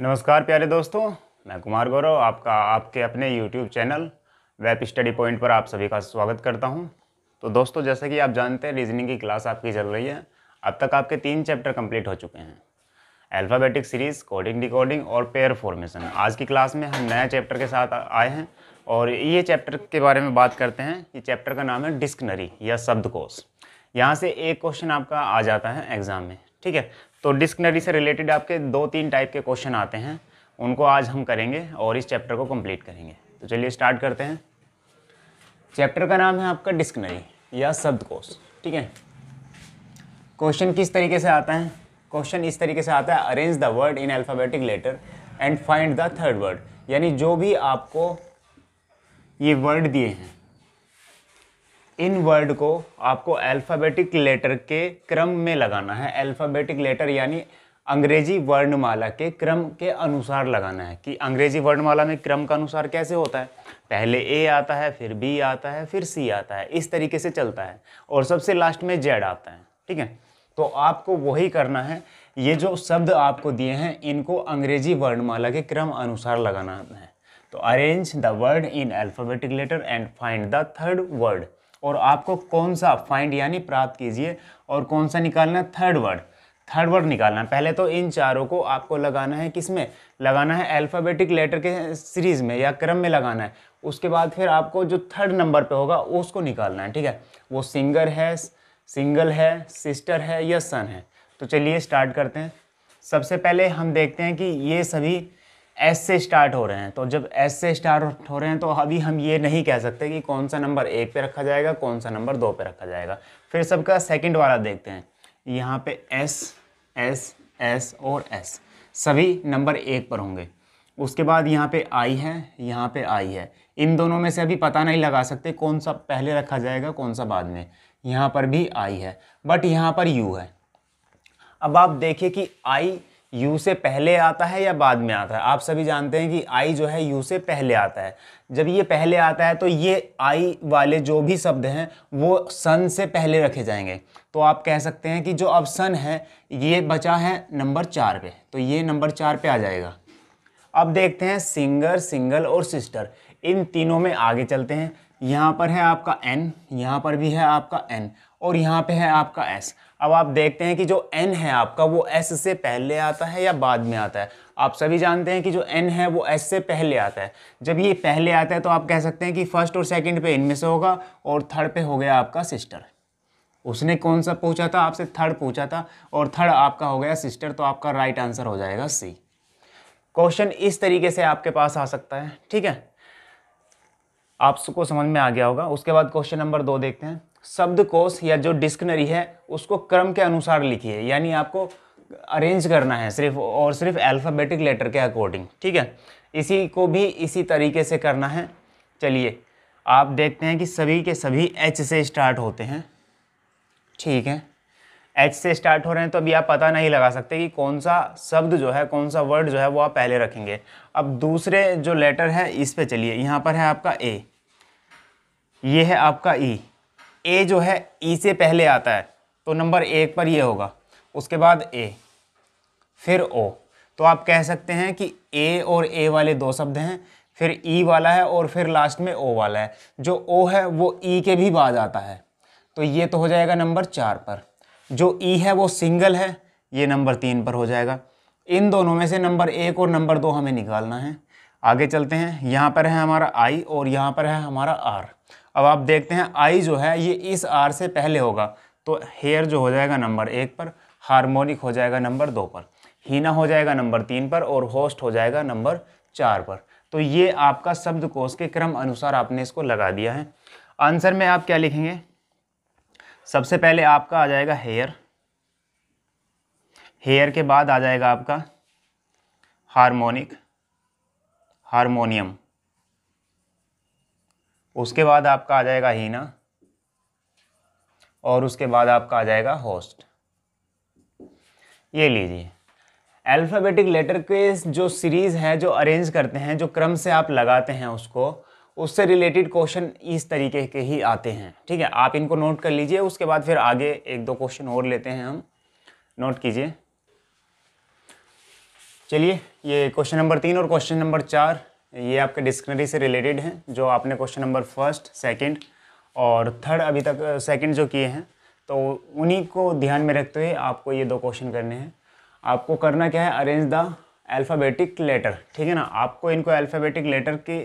नमस्कार प्यारे दोस्तों मैं कुमार गौरव आपका आपके अपने YouTube channel web study point पर आप सभी का स्वागत करता हूं तो दोस्तों जैसे कि आप जानते हैं रीजनिंग की क्लास आपकी चल रही है अब तक आपके तीन चैप्टर कंप्लीट हो चुके हैं अल्फ़ाबेटिक सीरीज़ कोडिंग डिकोडिंग और पेयर फॉर्मेशन आज की क्लास में हम नया चैप्टर के साथ आए हैं और ये चैप्टर के बारे में बात करते हैं ये चैप्टर का नाम है डिस्कनरी या शब्दकोश यहाँ से एक क्वेश्चन आपका आ जाता है एग्ज़ाम में ठीक है तो डिस्कनरी से रिलेटेड आपके दो तीन टाइप के क्वेश्चन आते हैं उनको आज हम करेंगे और इस चैप्टर को कंप्लीट करेंगे तो चलिए स्टार्ट करते हैं चैप्टर का नाम है आपका डिस्कनरी या शब्दकोश ठीक है क्वेश्चन किस तरीके से आता है क्वेश्चन इस तरीके से आता है arrange the word in alphabetic letter and find the third word यानी जो भी आपको ये वर्ड दिए हैं इन वर्ड को आपको अल्फ़ाबेटिक लेटर के क्रम में लगाना है अल्फ़ाबेटिक लेटर यानी अंग्रेजी वर्णमाला के क्रम के अनुसार लगाना है कि अंग्रेजी वर्णमाला में क्रम का अनुसार कैसे होता है पहले ए आता है फिर बी आता है फिर सी आता है इस तरीके से चलता है और सबसे लास्ट में जेड आता है ठीक है तो आपको वही करना है ये जो शब्द आपको दिए हैं इनको अंग्रेजी वर्णमाला के क्रम अनुसार लगाना है तो arrange the word in alphabetic letter and find the third word और आपको कौन सा फाइंड यानी प्राप्त कीजिए और कौन सा निकालना है थर्ड वर्ड थर्ड वर्ड निकालना है पहले तो इन चारों को आपको लगाना है किसमें लगाना है अल्फ़ाबेटिक लेटर के सीरीज़ में या क्रम में लगाना है उसके बाद फिर आपको जो थर्ड नंबर पे होगा उसको निकालना है ठीक है वो सिंगर है सिंगल है सिस्टर है या सन है तो चलिए स्टार्ट करते हैं सबसे पहले हम देखते हैं कि ये सभी एस से स्टार्ट हो रहे हैं तो जब एस से स्टार्ट हो रहे हैं तो अभी हम ये नहीं कह सकते कि कौन सा नंबर एक पे रखा जाएगा कौन सा नंबर दो पे रखा जाएगा फिर सबका सेकंड वाला देखते हैं यहाँ पे एस एस एस और एस सभी नंबर एक पर होंगे उसके बाद यहाँ पे आई है यहाँ पे आई है इन दोनों में से अभी पता नहीं लगा सकते कौन सा पहले रखा जाएगा कौन सा बाद में यहाँ पर भी आई है बट यहाँ पर यू है अब आप देखिए कि आई यू से पहले आता है या बाद में आता है आप सभी जानते हैं कि आई जो है यू से पहले आता है जब ये पहले आता है तो ये आई वाले जो भी शब्द हैं वो सन से पहले रखे जाएंगे तो आप कह सकते हैं कि जो अब सन है ये बचा है नंबर चार पे तो ये नंबर चार पे आ जाएगा अब देखते हैं सिंगर सिंगल और सिस्टर इन तीनों में आगे चलते हैं यहाँ पर है आपका एन यहाँ पर भी है आपका एन और यहाँ पे है आपका एस अब आप देखते हैं कि जो एन है आपका वो एस से पहले आता है या बाद में आता है आप सभी जानते हैं कि जो एन है वो एस से पहले आता है जब ये पहले आता है तो आप कह सकते हैं कि फर्स्ट और सेकंड पे इनमें से होगा और थर्ड पे हो गया आपका सिस्टर उसने कौन सा पूछा था आपसे थर्ड पूछा था और थर्ड आपका हो गया सिस्टर तो आपका राइट आंसर हो जाएगा सी क्वेश्चन इस तरीके से आपके पास आ सकता है ठीक है आपको समझ में आ गया होगा उसके बाद क्वेश्चन नंबर दो देखते हैं शब्दकोश या जो डिक्शनरी है उसको क्रम के अनुसार लिखिए यानी आपको अरेंज करना है सिर्फ और सिर्फ अल्फ़ाबेटिक लेटर के अकॉर्डिंग ठीक है इसी को भी इसी तरीके से करना है चलिए आप देखते हैं कि सभी के सभी एच से स्टार्ट होते हैं ठीक है एच से स्टार्ट हो रहे हैं तो अभी आप पता नहीं लगा सकते कि कौन सा शब्द जो है कौन सा वर्ड जो है वो आप पहले रखेंगे अब दूसरे जो लेटर है इस पे चलिए यहाँ पर है आपका ए ये है आपका ई e. ए जो है ई e से पहले आता है तो नंबर एक पर ये होगा उसके बाद ए फिर ओ तो आप कह सकते हैं कि ए और ए वाले दो शब्द हैं फिर ई e वाला है और फिर लास्ट में ओ वाला है जो ओ है वो ई e के भी बाद आता है तो ये तो हो जाएगा नंबर चार पर जो ई है वो सिंगल है ये नंबर तीन पर हो जाएगा इन दोनों में से नंबर एक और नंबर दो हमें निकालना है आगे चलते हैं यहाँ पर है हमारा आई और यहाँ पर है हमारा आर अब आप देखते हैं आई जो है ये इस आर से पहले होगा तो हेयर जो हो जाएगा नंबर एक पर हार्मोनिक हो जाएगा नंबर दो पर हीना हो जाएगा नंबर तीन पर और होस्ट हो जाएगा नंबर चार पर तो ये आपका शब्दकोश के क्रम अनुसार आपने इसको लगा दिया है आंसर में आप क्या लिखेंगे सबसे पहले आपका आ जाएगा हेयर हेयर के बाद आ जाएगा आपका हार्मोनिक हारमोनियम उसके बाद आपका आ जाएगा हीना और उसके बाद आपका आ जाएगा होस्ट ये लीजिए अल्फ़ाबेटिक लेटर के जो सीरीज़ है जो अरेंज करते हैं जो क्रम से आप लगाते हैं उसको उससे रिलेटेड क्वेश्चन इस तरीके के ही आते हैं ठीक है आप इनको नोट कर लीजिए उसके बाद फिर आगे एक दो क्वेश्चन और लेते हैं हम नोट कीजिए चलिए ये क्वेश्चन नंबर तीन और क्वेश्चन नंबर चार ये आपके डिक्शनरी से रिलेटेड हैं जो आपने क्वेश्चन नंबर फर्स्ट सेकंड और थर्ड अभी तक सेकंड जो किए हैं तो उन्हीं को ध्यान में रखते हुए आपको ये दो क्वेश्चन करने हैं आपको करना क्या है अरेंज द अल्फ़ाबेटिक लेटर ठीक है ना आपको इनको अल्फ़ाबेटिक लेटर के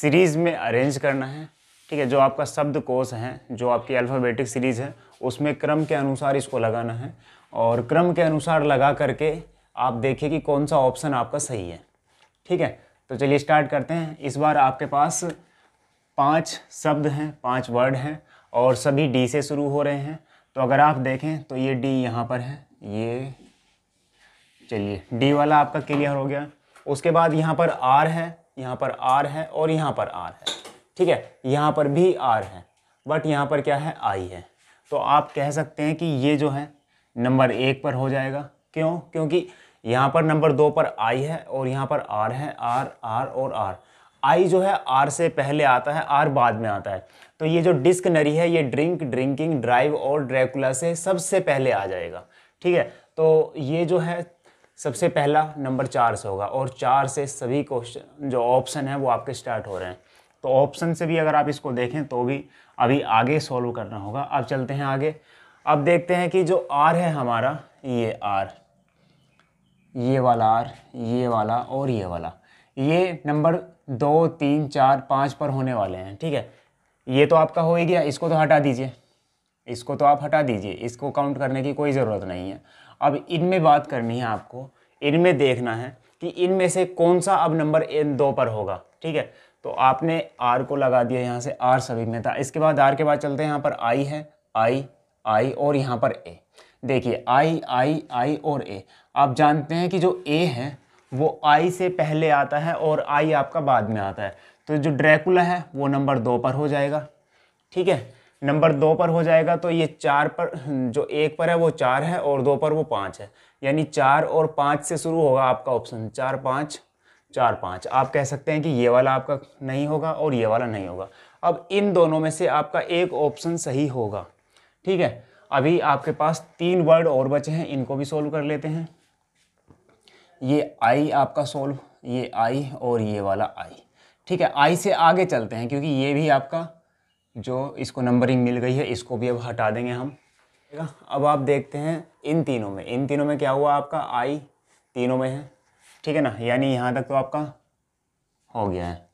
सीरीज़ में अरेंज करना है ठीक है जो आपका शब्द कोश है जो आपकी अल्फ़ाबेटिक सीरीज़ है उसमें क्रम के अनुसार इसको लगाना है और क्रम के अनुसार लगा करके आप देखिए कि कौन सा ऑप्शन आपका सही है ठीक है तो चलिए स्टार्ट करते हैं इस बार आपके पास पाँच शब्द हैं पाँच वर्ड हैं और सभी डी से शुरू हो रहे हैं तो अगर आप देखें तो ये डी यहाँ पर है ये चलिए डी वाला आपका क्लियर हो गया उसके बाद यहाँ पर आर है यहाँ पर आर है और यहाँ पर आर है ठीक है यहाँ पर भी आर है बट यहाँ पर क्या है आई है तो आप कह सकते हैं कि ये जो है नंबर एक पर हो जाएगा क्यों क्योंकि यहाँ पर नंबर दो पर आई है और यहाँ पर आर है आर आर और आर आई जो है आर से पहले आता है आर बाद में आता है तो ये जो डिस्क नरी है ये ड्रिंक ड्रिंकिंग ड्राइव और ड्रैकुला से सबसे पहले आ जाएगा ठीक है तो ये जो है सबसे पहला नंबर चार से होगा और चार से सभी क्वेश्चन जो ऑप्शन है वो आपके स्टार्ट हो रहे हैं तो ऑप्शन से भी अगर आप इसको देखें तो भी अभी आगे सॉल्व करना होगा अब चलते हैं आगे अब देखते हैं कि जो आर है हमारा ये आर ये वाला आर ये वाला और ये वाला ये नंबर दो तीन चार पाँच पर होने वाले हैं ठीक है ये तो आपका हो ही गया इसको तो हटा दीजिए इसको तो आप हटा दीजिए इसको काउंट करने की कोई ज़रूरत नहीं है अब इनमें बात करनी है आपको इनमें देखना है कि इनमें से कौन सा अब नंबर इन दो पर होगा ठीक है तो आपने आर को लगा दिया यहाँ से आर सभी में था इसके बाद आर के बाद चलते हैं यहाँ पर आई है आई आई और यहाँ पर ए देखिए आई आई आई और ए आप जानते हैं कि जो ए है वो आई से पहले आता है और आई आपका बाद में आता है तो जो ड्रैकुला है वो नंबर दो पर हो जाएगा ठीक है नंबर दो पर हो जाएगा तो ये चार पर जो एक पर है वो चार है और दो पर वो पाँच है यानी चार और पाँच से शुरू होगा आपका ऑप्शन चार पाँच चार पाँच आप कह सकते हैं कि ये वाला आपका नहीं होगा और ये वाला नहीं होगा अब इन दोनों में से आपका एक ऑप्शन सही होगा ठीक है अभी आपके पास तीन वर्ड और बचे हैं इनको भी सोल्व कर लेते हैं ये आई आपका सोल्व ये आई और ये वाला आई ठीक है आई से आगे चलते हैं क्योंकि ये भी आपका जो इसको नंबरिंग मिल गई है इसको भी अब हटा देंगे हम अब आप देखते हैं इन तीनों में इन तीनों में क्या हुआ आपका आई तीनों में है ठीक है ना यानी यहाँ तक तो आपका हो गया है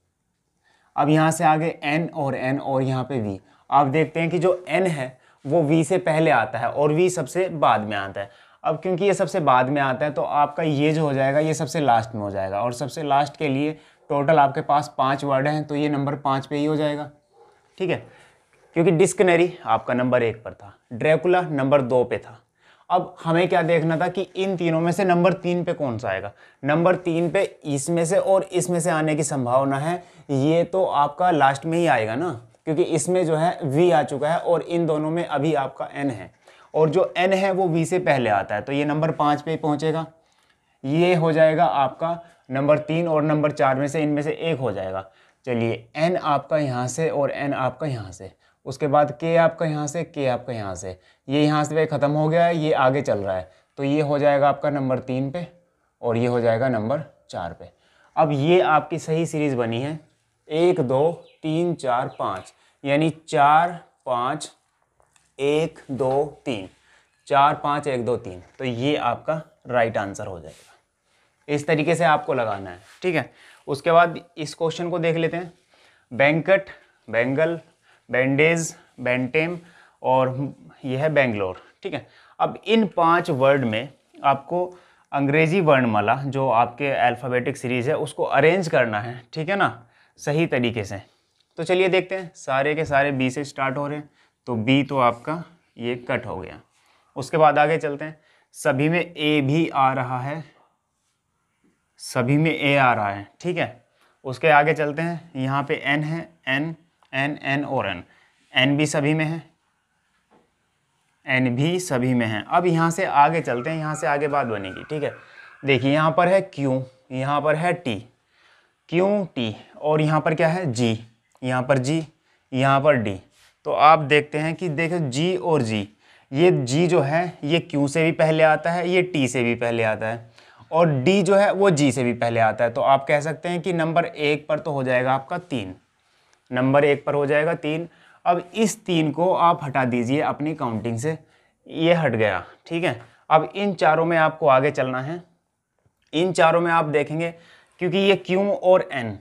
अब यहाँ से आगे एन और एन और यहाँ पे वी आप देखते हैं कि जो एन है वो वी से पहले आता है और वी सबसे बाद में आता है अब क्योंकि ये सबसे बाद में आता है तो आपका ये जो हो जाएगा ये सबसे लास्ट में हो जाएगा और सबसे लास्ट के लिए टोटल आपके पास पाँच वर्ड हैं तो ये नंबर पाँच पे ही हो जाएगा ठीक है क्योंकि डिस्कनरी आपका नंबर एक पर था ड्रैकुला नंबर दो पे था अब हमें क्या देखना था कि इन तीनों में से नंबर तीन पे कौन सा आएगा नंबर तीन पे इसमें से और इसमें से आने की संभावना है ये तो आपका लास्ट में ही आएगा ना क्योंकि इसमें जो है वी आ चुका है और इन दोनों में अभी आपका एन है और जो एन है वो वी से पहले आता है तो ये नंबर पाँच पे पहुँचेगा ये हो जाएगा आपका नंबर तीन और नंबर चार में से इनमें से एक हो जाएगा चलिए एन आपका यहाँ से और एन आपका यहाँ से उसके बाद के आपका यहाँ से के आपका यहाँ से ये यहाँ से ख़त्म हो गया है ये आगे चल रहा है तो ये हो जाएगा आपका नंबर तीन पे और ये हो जाएगा नंबर चार पे अब ये आपकी सही सीरीज़ बनी है एक दो तीन चार पाँच यानी चार पाँच एक दो तीन चार पाँच एक दो तीन तो ये आपका राइट आंसर हो जाएगा इस तरीके से आपको लगाना है ठीक है उसके बाद इस क्वेश्चन को देख लेते हैं बैंकट बेंगल बैंडेज बैंटेम और यह है बेंगलोर ठीक है अब इन पांच वर्ड में आपको अंग्रेजी वर्णमाला जो आपके अल्फ़ाबेटिक सीरीज़ है उसको अरेंज करना है ठीक है ना सही तरीके से तो चलिए देखते हैं सारे के सारे बी से स्टार्ट हो रहे हैं तो बी तो आपका ये कट हो गया उसके बाद आगे चलते हैं सभी में ए भी आ रहा है सभी में ए आ रहा है ठीक है उसके आगे चलते हैं यहाँ पे एन है एन एन एन और एन एन भी सभी में है एन भी सभी में है अब यहाँ से आगे चलते हैं यहाँ से आगे बात बनेगी ठीक है देखिए यहाँ पर है क्यू यहाँ पर है टी क्यू टी और यहाँ पर क्या है जी यहाँ पर जी यहाँ पर डी तो आप देखते हैं कि देखो जी और जी ये जी जो है ये क्यू से भी पहले आता है ये टी से भी पहले आता है और डी जो है वो जी से भी पहले आता है तो आप कह सकते हैं कि नंबर एक पर तो हो जाएगा आपका तीन नंबर एक पर हो जाएगा तीन अब इस तीन को आप हटा दीजिए अपनी काउंटिंग से ये हट गया ठीक है अब इन चारों में आपको आगे चलना है इन चारों में आप देखेंगे क्योंकि ये क्यू और एन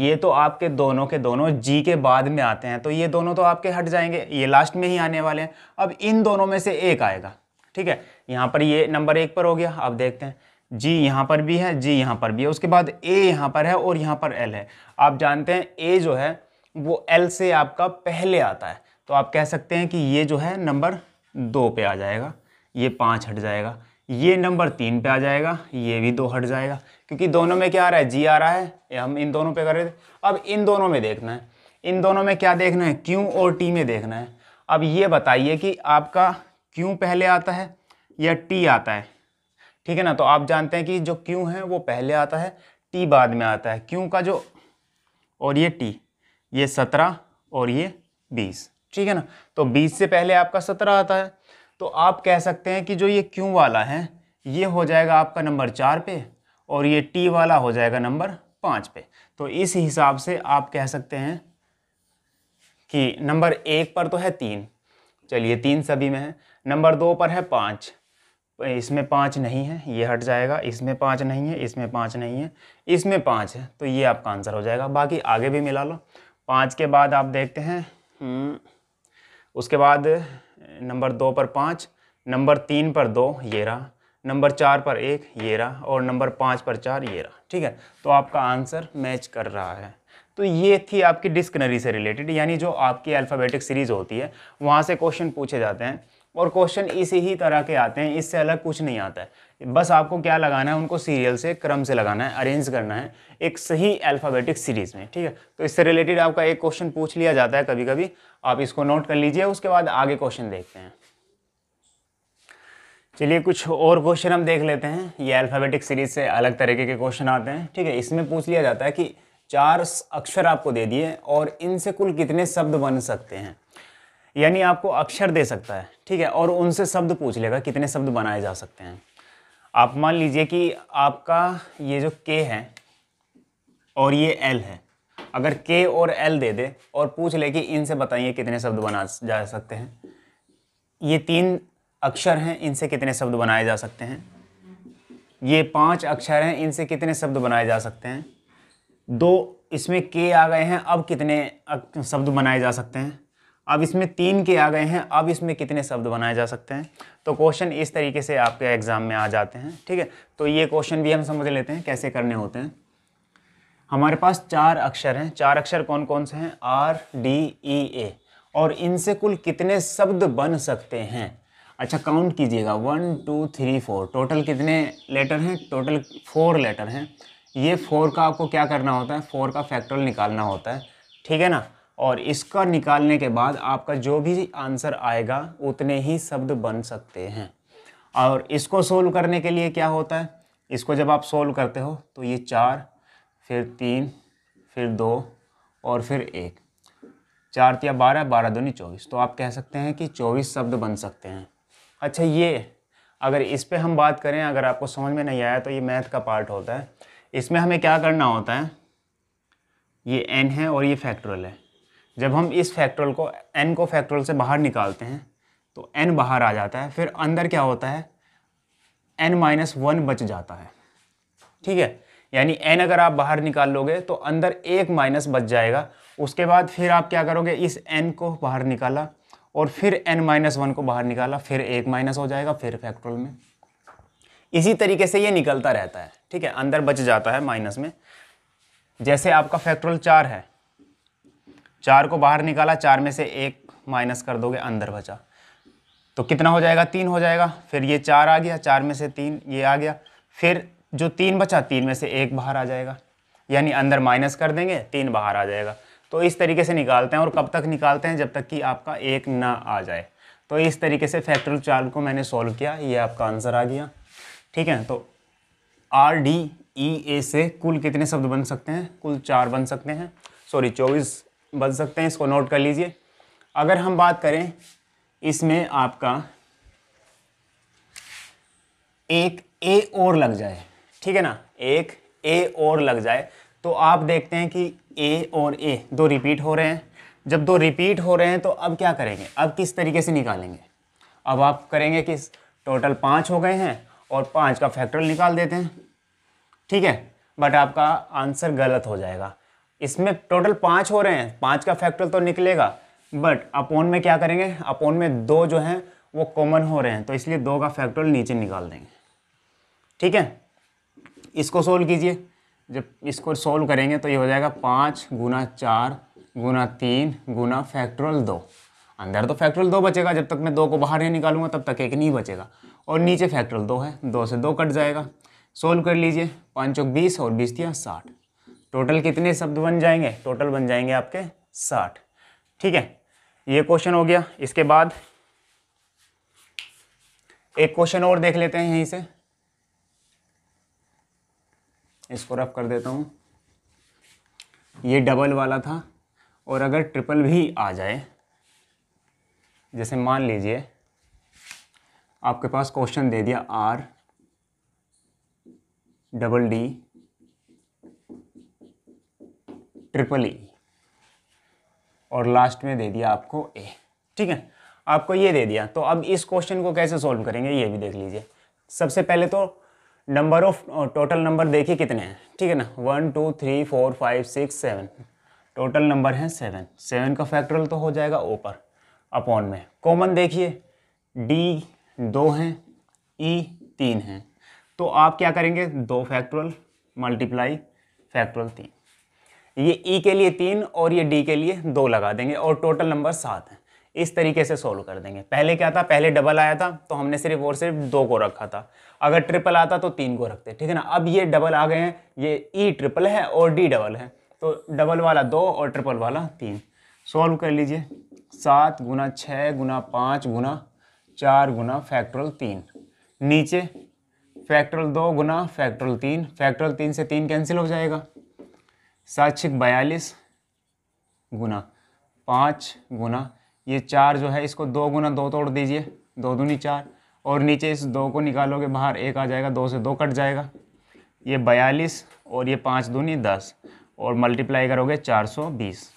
ये तो आपके दोनों के दोनों जी के बाद में आते हैं तो ये दोनों तो आपके हट जाएंगे ये लास्ट में ही आने वाले हैं अब इन दोनों में से एक आएगा ठीक है यहाँ पर ये नंबर एक पर हो गया आप देखते हैं जी यहाँ पर भी है जी यहाँ पर भी है उसके बाद ए यहाँ पर है और यहाँ पर एल है आप जानते हैं ए जो है वो एल से आपका पहले आता है तो आप कह सकते हैं कि ये जो है नंबर दो पे आ जाएगा ये पाँच हट जाएगा ये नंबर तीन पे आ जाएगा ये भी दो हट जाएगा क्योंकि दोनों में क्या आ रहा है जी आ रहा है हम इन दोनों पे कर रहे थे अब इन दोनों में देखना है इन दोनों में क्या देखना है क्यू और टी में देखना है अब ये बताइए कि आपका क्यू पहले आता है या टी आता है ठीक है ना तो आप जानते हैं कि जो क्यू है वो पहले आता है टी बाद में आता है क्यू का जो और ये टी ये सत्रह और ये बीस ठीक है ना तो बीस से पहले आपका सत्रह आता है तो आप कह सकते हैं कि जो ये क्यू वाला है ये हो जाएगा आपका नंबर चार पे और ये टी वाला हो जाएगा नंबर पाँच पे तो इस हिसाब से आप कह सकते हैं कि नंबर एक पर तो है तीन चलिए तीन सभी में है नंबर दो पर है पाँच इसमें पाँच नहीं है ये हट जाएगा इसमें पाँच नहीं है इसमें पाँच नहीं है इसमें पाँच है तो ये आपका आंसर हो जाएगा बाकी आगे भी मिला लो पाँच के बाद आप देखते हैं हम्म, उसके बाद नंबर दो पर पाँच नंबर तीन पर दो ये रहा नंबर चार पर एक ये रहा और नंबर पाँच पर चार ये रहा ठीक है तो आपका आंसर मैच कर रहा है तो ये थी आपकी डिस्कनरी से रिलेटेड यानी जो आपकी अल्फ़ाबेटिक सीरीज़ होती है वहाँ से क्वेश्चन पूछे जाते हैं और क्वेश्चन इसी ही तरह के आते हैं इससे अलग कुछ नहीं आता है बस आपको क्या लगाना है उनको सीरियल से क्रम से लगाना है अरेंज करना है एक सही अल्फ़ाबेटिक सीरीज़ में ठीक है तो इससे रिलेटेड आपका एक क्वेश्चन पूछ लिया जाता है कभी कभी आप इसको नोट कर लीजिए उसके बाद आगे क्वेश्चन देखते हैं चलिए कुछ और क्वेश्चन हम देख लेते हैं ये अल्फ़ाबेटिक सीरीज से अलग तरीके के क्वेश्चन आते हैं ठीक है इसमें पूछ लिया जाता है कि चार अक्षर आपको दे दिए और इनसे कुल कितने शब्द बन सकते हैं यानी आपको अक्षर दे सकता है ठीक है और उनसे शब्द पूछ लेगा कितने शब्द बनाए जा सकते हैं आप मान लीजिए कि आपका ये जो के है और ये एल है अगर के और एल दे दे और पूछ ले कि इनसे बताइए कितने शब्द बना जा सकते हैं ये तीन अक्षर हैं इनसे कितने शब्द बनाए जा सकते हैं ये पांच अक्षर हैं इनसे कितने शब्द बनाए जा सकते हैं दो इसमें के आ गए हैं अब कितने शब्द बनाए जा सकते हैं अब इसमें तीन के आ गए हैं अब इसमें कितने शब्द बनाए जा सकते हैं तो क्वेश्चन इस तरीके से आपके एग्ज़ाम में आ जाते हैं ठीक है तो ये क्वेश्चन भी हम समझ लेते हैं कैसे करने होते हैं हमारे पास चार अक्षर हैं चार अक्षर कौन कौन से हैं आर डी ई ए और इनसे कुल कितने शब्द बन सकते हैं अच्छा काउंट कीजिएगा one two three four total कितने लेटर हैं टोटल फोर लेटर हैं ये फोर का आपको क्या करना होता है फोर का फैक्टोरियल निकालना होता है ठीक है ना और इसका निकालने के बाद आपका जो भी आंसर आएगा उतने ही शब्द बन सकते हैं और इसको सोल्व करने के लिए क्या होता है इसको जब आप सोल्व करते हो तो ये चार फिर तीन फिर दो और फिर एक चार या बारह बारह दूनी चौबीस तो आप कह सकते हैं कि चौबीस शब्द बन सकते हैं अच्छा ये अगर इस पर हम बात करें अगर आपको समझ में नहीं आया तो ये मैथ का पार्ट होता है इसमें हमें क्या करना होता है ये एन है और ये फैक्ट्रल है जब हम इस फैक्ट्रल को एन को फैक्ट्रल से बाहर निकालते हैं तो एन बाहर आ जाता है फिर अंदर क्या होता है एन माइनस वन बच जाता है ठीक है यानी एन अगर आप बाहर निकाल लोगे तो अंदर एक माइनस बच जाएगा उसके बाद फिर आप क्या करोगे इस एन को बाहर निकाला और फिर एन माइनस वन को बाहर निकाला फिर एक माइनस हो जाएगा फिर फैक्ट्रल में इसी तरीके से ये निकलता रहता है ठीक है अंदर बच जाता है माइनस में जैसे आपका फैक्ट्रल चार है चार को बाहर निकाला चार में से एक माइनस कर दोगे अंदर बचा तो कितना हो जाएगा तीन हो जाएगा फिर ये चार आ गया चार में से तीन ये आ गया फिर जो तीन बचा तीन में से एक बाहर आ जाएगा यानी अंदर माइनस कर देंगे तीन बाहर आ जाएगा तो इस तरीके से निकालते हैं और कब तक निकालते हैं जब तक कि आपका एक ना आ जाए तो इस तरीके से फैक्टोरियल चार को मैंने सॉल्व किया ये आपका आंसर आ गया ठीक है तो आर डी ई ए से कुल कितने शब्द बन सकते हैं कुल चार बन सकते हैं सॉरी चौबीस बन सकते हैं इसको नोट कर लीजिए अगर हम बात करें इसमें आपका एक ए और लग जाए ठीक है ना एक ए और लग जाए तो आप देखते हैं कि ए और ए दो रिपीट हो रहे हैं जब दो रिपीट हो रहे हैं तो अब क्या करेंगे अब किस तरीके से निकालेंगे अब आप करेंगे कि टोटल पाँच हो गए हैं और पाँच का फैक्टर निकाल देते हैं ठीक है बट आपका आंसर गलत हो जाएगा इसमें टोटल पाँच हो रहे हैं पाँच का फैक्टर तो निकलेगा बट अपोन में क्या करेंगे अपोन में दो जो हैं वो कॉमन हो रहे हैं तो इसलिए दो का फैक्टर नीचे निकाल देंगे ठीक है इसको सोल्व कीजिए जब इसको सोल्व करेंगे तो ये हो जाएगा पाँच गुना चार गुना तीन गुना फैक्ट्रल दो अंदर तो फैक्ट्रल दो बचेगा जब तक मैं दो को बाहर नहीं निकालूंगा तब तक एक नहीं बचेगा और नीचे फैक्ट्रल दो है दो से दो कट जाएगा सोल्व कर लीजिए पाँच चौक बीस और बीस दिया साठ टोटल कितने शब्द बन जाएंगे टोटल बन जाएंगे आपके साठ ठीक है ये क्वेश्चन हो गया इसके बाद एक क्वेश्चन और देख लेते हैं यहीं से इसको रफ कर देता हूँ ये डबल वाला था और अगर ट्रिपल भी आ जाए जैसे मान लीजिए आपके पास क्वेश्चन दे दिया R double D triple E और लास्ट में दे दिया आपको ए ठीक है आपको ये दे दिया तो अब इस क्वेश्चन को कैसे सॉल्व करेंगे ये भी देख लीजिए सबसे पहले तो नंबर ऑफ टोटल नंबर देखिए कितने हैं ठीक है ना one two three four five six seven total number हैं सेवन सेवन का फैक्टरल तो हो जाएगा ऊपर अपॉन में कॉमन देखिए डी दो हैं ई e तीन हैं तो आप क्या करेंगे दो फैक्टरल मल्टीप्लाई फैक्टरल तीन ये ई e के लिए तीन और ये डी के लिए दो लगा देंगे और टोटल नंबर सात हैं इस तरीके से सोल्व कर देंगे पहले क्या था पहले डबल आया था तो हमने सिर्फ और सिर्फ दो को रखा था अगर ट्रिपल आता तो तीन को रखते ठीक है ना अब ये डबल आ गए हैं ये ई e ट्रिपल है और डी डबल है तो डबल वाला दो और ट्रिपल वाला तीन सॉल्व कर लीजिए सात गुना छः गुना पाँच गुना चार गुना फैक्ट्रल तीन नीचे फैक्ट्रल दो गुना फैक्ट्रल तीन फैक्ट्रल तीन से तीन कैंसिल हो जाएगा सात बयालीस गुना पाँच गुना ये चार जो है इसको दो गुना दो तोड़ दीजिए दो दूनी चार और नीचे इस दो को निकालोगे बाहर एक आ जाएगा दो से दो कट जाएगा ये बयालीस और ये पाँच दूनी दस और मल्टीप्लाई करोगे चार सौ बीस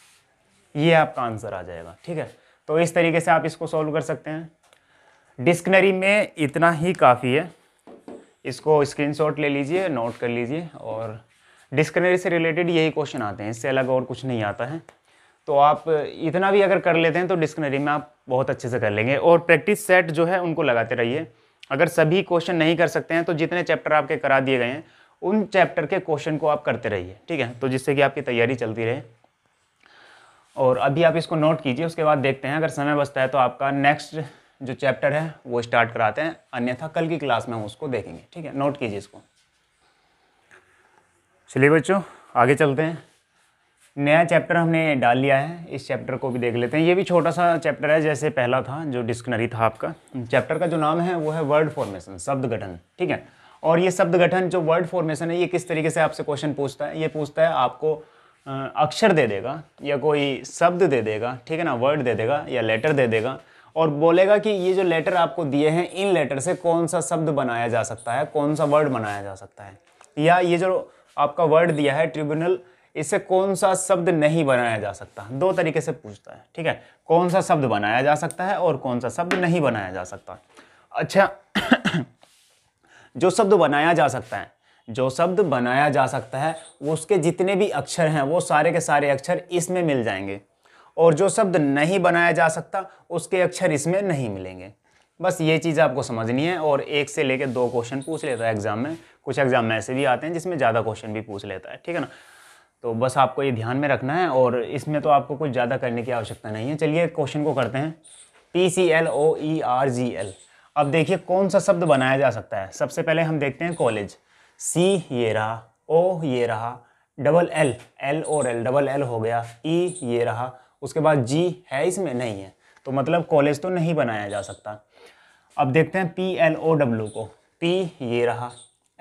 ये आपका आंसर आ जाएगा ठीक है तो इस तरीके से आप इसको सॉल्व कर सकते हैं डिक्शनरी में इतना ही काफ़ी है इसको शॉट ले लीजिए नोट कर लीजिए और डिक्शनरी से रिलेटेड यही क्वेश्चन आते हैं इससे अलग और कुछ नहीं आता है तो आप इतना भी अगर कर लेते हैं तो डिक्शनरी में आप बहुत अच्छे से कर लेंगे और प्रैक्टिस सेट जो है उनको लगाते रहिए अगर सभी क्वेश्चन नहीं कर सकते हैं तो जितने चैप्टर आपके करा दिए गए हैं उन चैप्टर के क्वेश्चन को आप करते रहिए ठीक है तो जिससे कि आपकी तैयारी चलती रहे और अभी आप इसको नोट कीजिए उसके बाद देखते हैं अगर समय बचता है तो आपका नेक्स्ट जो चैप्टर है वो स्टार्ट कराते हैं अन्यथा कल की क्लास में हम उसको देखेंगे ठीक है नोट कीजिए इसको चलिए बच्चों आगे चलते हैं नया चैप्टर हमने डाल लिया है इस चैप्टर को भी देख लेते हैं ये भी छोटा सा चैप्टर है जैसे पहला था जो डिक्शनरी था आपका चैप्टर का जो नाम है वो है वर्ड फॉर्मेशन शब्द गठन ठीक है और ये शब्द गठन जो वर्ड फॉर्मेशन है ये किस तरीके से आपसे क्वेश्चन पूछता है ये पूछता है आपको अक्षर दे देगा या कोई शब्द दे देगा ठीक है ना वर्ड दे देगा या लेटर दे देगा और बोलेगा कि ये जो लेटर आपको दिए हैं इन लेटर से कौन सा शब्द बनाया जा सकता है कौन सा वर्ड बनाया जा सकता है या ये जो आपका वर्ड दिया है ट्रिब्यूनल इसे कौन सा शब्द नहीं बनाया जा सकता दो तरीके से पूछता है ठीक है कौन सा शब्द बनाया जा सकता है और कौन सा शब्द नहीं बनाया जा सकता अच्छा जो शब्द बनाया जा सकता है जो शब्द बनाया जा सकता है उसके जितने भी अक्षर हैं वो सारे के सारे अक्षर इसमें मिल जाएंगे और जो शब्द नहीं बनाया जा सकता उसके अक्षर इसमें नहीं मिलेंगे बस ये चीज़ आपको समझनी है और एक से लेकर दो क्वेश्चन पूछ लेता है एग्ज़ाम में कुछ एग्ज़ाम में ऐसे भी आते हैं जिसमें ज़्यादा क्वेश्चन भी पूछ लेता है ठीक है ना तो बस आपको ये ध्यान में रखना है और इसमें तो आपको कुछ ज़्यादा करने की आवश्यकता नहीं है चलिए क्वेश्चन को करते हैं T C L O E R G L अब देखिए कौन सा शब्द बनाया जा सकता है सबसे पहले हम देखते हैं कॉलेज सी ये रहा ओ ये रहा डबल एल एल और एल डबल एल हो गया ई ये रहा उसके बाद जी है इसमें नहीं है तो मतलब कॉलेज तो नहीं बनाया जा सकता अब देखते हैं पी एल ओ डब्ल्यू को पी ये रहा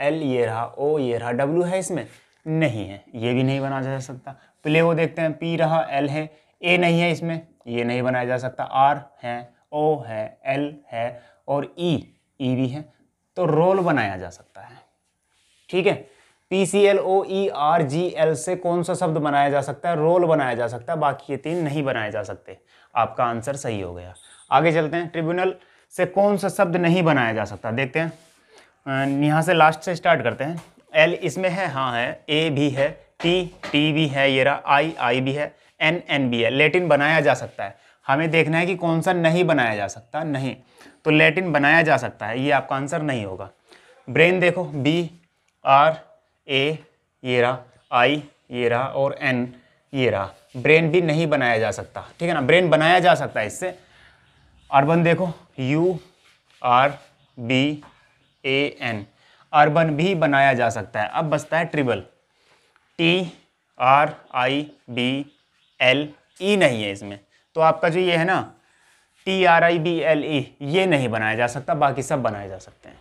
एल ये रहा ओ ये रहा डब्ल्यू है इसमें नहीं है ये भी नहीं बनाया जा सकता प्ले वो देखते हैं पी रहा एल है ए नहीं है इसमें ये नहीं बनाया जा सकता आर है ओ है एल है और ई ई भी है तो रोल बनाया जा सकता है ठीक है P C L O E R G L से कौन सा शब्द बनाया जा सकता है रोल बनाया जा सकता है बाकी ये तीन नहीं बनाए जा सकते आपका आंसर सही हो गया आगे चलते हैं ट्रिब्यूनल से कौन सा शब्द नहीं बनाया जा सकता देखते हैं यहाँ से लास्ट से स्टार्ट करते हैं एल इसमें है हाँ है ए भी है टी टी भी है ये रहा आई आई भी है एन एन भी है लेटिन बनाया जा सकता है हमें देखना है कि कौन सा नहीं बनाया जा सकता नहीं तो लेटिन बनाया जा सकता है ये आपका आंसर नहीं होगा ब्रेन देखो बी आर ए ये रहा आई ये रहा और एन ये रहा ब्रेन भी नहीं बनाया जा सकता ठीक है ना ब्रेन बनाया जा सकता है इससे अर्बन देखो U R B A N urban भी बनाया जा सकता है अब बसता है tribal T R I B L E नहीं है इसमें तो आपका जो ये है ना T R I B L E ये नहीं बनाया जा सकता बाकी सब बनाए जा सकते हैं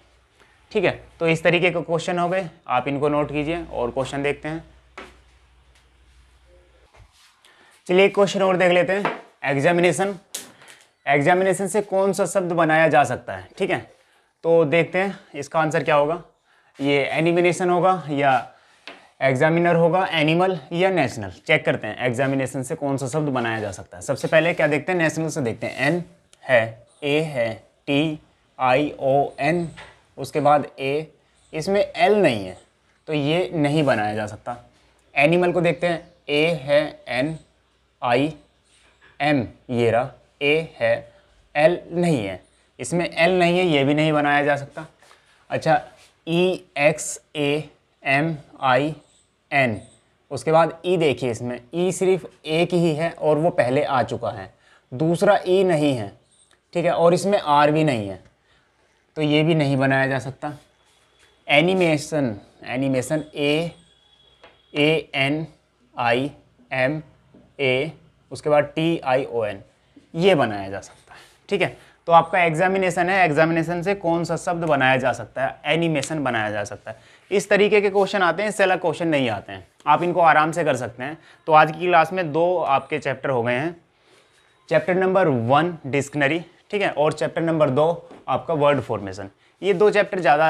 ठीक है तो इस तरीके के क्वेश्चन हो गए आप इनको नोट कीजिए और क्वेश्चन देखते हैं चलिए एक क्वेश्चन और देख लेते हैं एग्जामिनेशन एग्जामिनेशन से कौन सा शब्द बनाया जा सकता है ठीक है तो देखते हैं इसका आंसर क्या होगा ये एनिमिनेशन होगा या एग्जामिनर होगा एनिमल या नेशनल चेक करते हैं एग्जामिनेशन से कौन सा शब्द बनाया जा सकता है सबसे पहले क्या देखते हैं नेशनल से देखते हैं एन है ए है टी आई ओ एन उसके बाद ए इसमें एल नहीं है तो ये नहीं बनाया जा सकता एनिमल को देखते हैं ए है एन आई एम ये रहा ए है एल नहीं है इसमें एल नहीं है ये भी नहीं बनाया जा सकता अच्छा E X A M I N उसके बाद ई e देखिए इसमें ई e सिर्फ एक ही है और वो पहले आ चुका है दूसरा ई e नहीं है ठीक है और इसमें आर भी नहीं है तो ये भी नहीं बनाया जा सकता animation animation A A N I M A उसके बाद टी आई ओ एन ये बनाया जा सकता है ठीक है तो आपका एग्जामिनेशन है एग्जामिनेशन से कौन सा शब्द बनाया जा सकता है एनिमेशन बनाया जा सकता है इस तरीके के क्वेश्चन आते हैं इससे अलग क्वेश्चन नहीं आते हैं आप इनको आराम से कर सकते हैं तो आज की क्लास में दो आपके चैप्टर हो गए हैं चैप्टर नंबर वन डिक्शनरी ठीक है और चैप्टर नंबर दो आपका वर्ड फॉर्मेशन ये दो चैप्टर ज़्यादा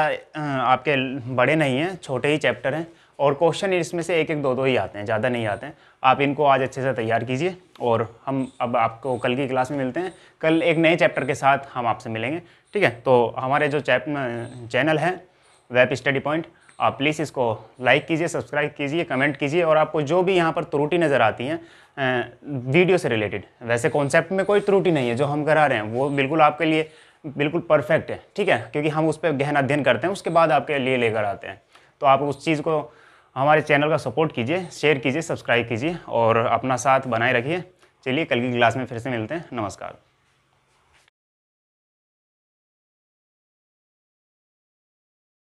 आपके बड़े नहीं हैं छोटे ही चैप्टर हैं और क्वेश्चन इसमें से एक एक दो दो ही आते हैं ज़्यादा नहीं आते हैं आप इनको आज अच्छे से तैयार कीजिए और हम अब आपको कल की क्लास में मिलते हैं कल एक नए चैप्टर के साथ हम आपसे मिलेंगे ठीक है तो हमारे जो चैप चैनल है वेब स्टडी पॉइंट आप प्लीज़ इसको लाइक कीजिए सब्सक्राइब कीजिए कमेंट कीजिए और आपको जो भी यहाँ पर त्रुटि नज़र आती है वीडियो से रिलेटेड वैसे कॉन्सेप्ट में कोई त्रुटि नहीं है जो हम करा रहे हैं वो बिल्कुल आपके लिए बिल्कुल परफेक्ट है ठीक है क्योंकि हम उस पर गहन अध्ययन करते हैं उसके बाद आपके लिए लेकर आते हैं तो आप उस चीज़ को हमारे चैनल का सपोर्ट कीजिए शेयर कीजिए सब्सक्राइब कीजिए और अपना साथ बनाए रखिए चलिए कल की क्लास में फिर से मिलते हैं नमस्कार